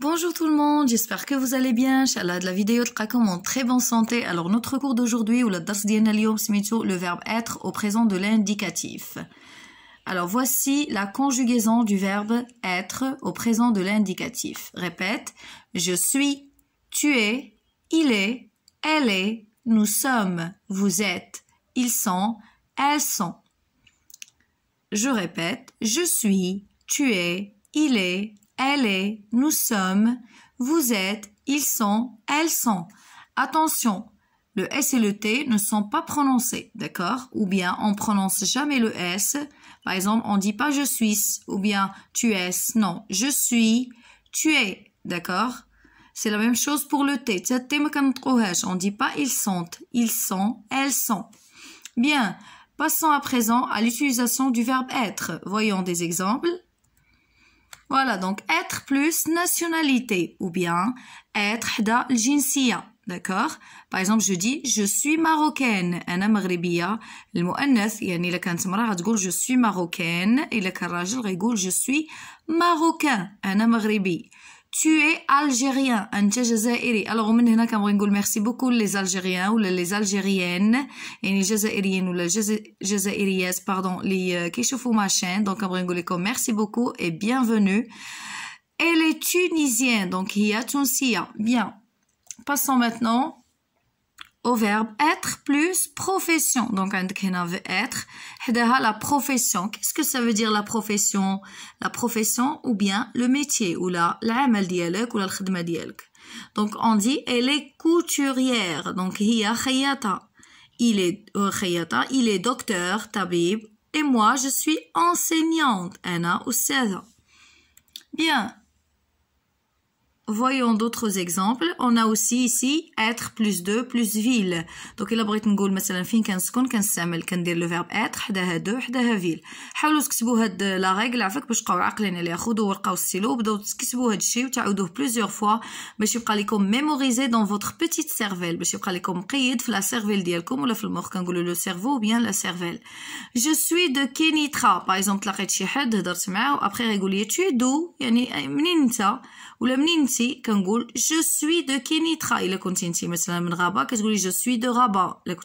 Bonjour tout le monde, j'espère que vous allez bien. Inch'Allah, de la vidéo de تلقاكم en très bonne santé. Alors notre cours d'aujourd'hui ou la das le verbe être au présent de l'indicatif. Alors voici la conjugaison du verbe être au présent de l'indicatif. Répète, je suis, tu es, il est, elle est, nous sommes, vous êtes, ils sont, elles sont. Je répète, je suis, tu es, il est, elle est, nous sommes, vous êtes, ils sont, elles sont. Attention, le S et le T ne sont pas prononcés, d'accord Ou bien on prononce jamais le S. Par exemple, on dit pas je suis ou bien tu es. Non, je suis, tu es, d'accord C'est la même chose pour le T. On ne dit pas ils sont, ils sont, elles sont. Bien, passons à présent à l'utilisation du verbe être. Voyons des exemples. Voilà, donc être plus nationalité ou bien être da D'accord Par exemple, je dis je suis marocaine. maghribia. Le y يعني ni la امرأة goul, je suis marocaine. Il le راجل je suis marocain. un maghribi tu es algérien. Alors, on va dire merci beaucoup les Algériens ou les Algériennes, et les Algériennes. ou les algériennes, pardon, les euh, Kishofou Machin. Donc, on merci beaucoup et bienvenue. Et les Tunisiens, donc, il y a Tunisia. Bien. Passons maintenant au verbe être plus profession. Donc, on veut être, la profession. Qu'est-ce que ça veut dire la profession? La profession ou bien le métier ou la, l'amal ou la khidma Donc, on dit, elle est couturière. Donc, hiya khayata. Il est, euh, khayata, il est docteur, tabib. Et moi, je suis enseignante. Anna ou Bien. Voyons d'autres exemples. On a aussi ici être plus deux plus ville. Donc il بغيت نقول مثلا فين كنسكن كنستعمل كندير لو verbe être حداها دو حداها فيل. حاولوا تكتبوا هاد لا باش quand dit je suis de Kenitra, il continue je suis de Rabat, le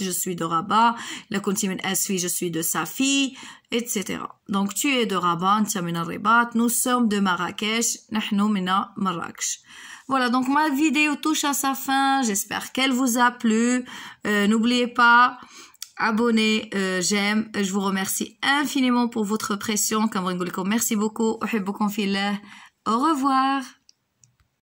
Je suis de Rabat, le je suis je suis de Safi, etc. Donc tu es de Rabat, Nous sommes de Marrakech, Voilà donc ma vidéo touche à sa fin. J'espère qu'elle vous a plu. Euh, n'oubliez pas, abonnez, euh, j'aime. Je vous remercie infiniment pour votre pression. Quand merci beaucoup, au revoir.